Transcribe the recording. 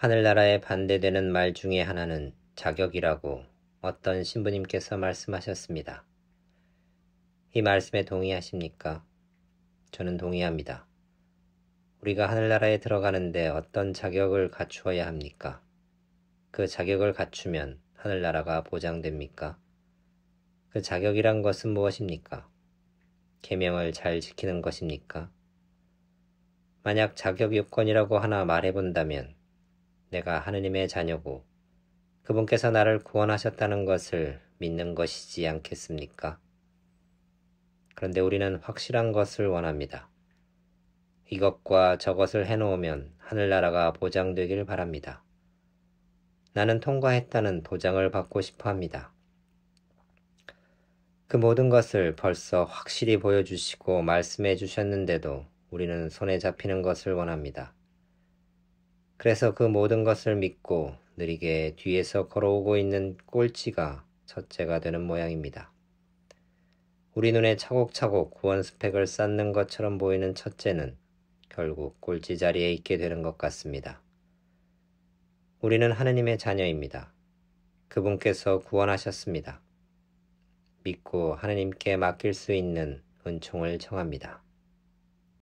하늘나라에 반대되는 말 중에 하나는 자격이라고 어떤 신부님께서 말씀하셨습니다. 이 말씀에 동의하십니까? 저는 동의합니다. 우리가 하늘나라에 들어가는데 어떤 자격을 갖추어야 합니까? 그 자격을 갖추면 하늘나라가 보장됩니까? 그 자격이란 것은 무엇입니까? 계명을 잘 지키는 것입니까? 만약 자격 요건이라고 하나 말해본다면 내가 하느님의 자녀고 그분께서 나를 구원하셨다는 것을 믿는 것이지 않겠습니까? 그런데 우리는 확실한 것을 원합니다. 이것과 저것을 해놓으면 하늘나라가 보장되길 바랍니다. 나는 통과했다는 보장을 받고 싶어 합니다. 그 모든 것을 벌써 확실히 보여주시고 말씀해 주셨는데도 우리는 손에 잡히는 것을 원합니다. 그래서 그 모든 것을 믿고 느리게 뒤에서 걸어오고 있는 꼴찌가 첫째가 되는 모양입니다. 우리 눈에 차곡차곡 구원 스펙을 쌓는 것처럼 보이는 첫째는 결국 꼴찌 자리에 있게 되는 것 같습니다. 우리는 하느님의 자녀입니다. 그분께서 구원하셨습니다. 믿고 하느님께 맡길 수 있는 은총을 청합니다.